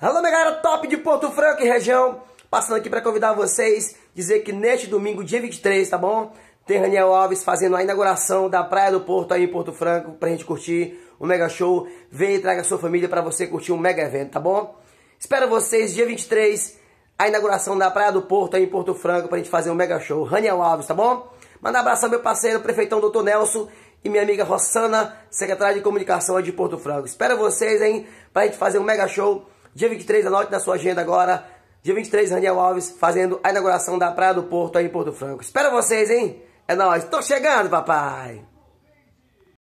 Alô, minha galera top de Porto Franco e região. Passando aqui para convidar vocês, dizer que neste domingo, dia 23, tá bom? Tem Daniel Alves fazendo a inauguração da Praia do Porto aí em Porto Franco pra gente curtir o um mega show. Vem e traga sua família para você curtir um mega evento, tá bom? Espero vocês dia 23, a inauguração da Praia do Porto aí em Porto Franco pra gente fazer um mega show. Raniel Alves, tá bom? Manda um abraço ao meu parceiro, prefeitão Dr. Nelson e minha amiga Rossana, secretária de comunicação aí de Porto Franco. Espero vocês, hein, pra gente fazer um mega show Dia 23, anote na sua agenda agora. Dia 23, Daniel Alves fazendo a inauguração da Praia do Porto aí em Porto Franco. Espero vocês, hein? É nóis. Tô chegando, papai!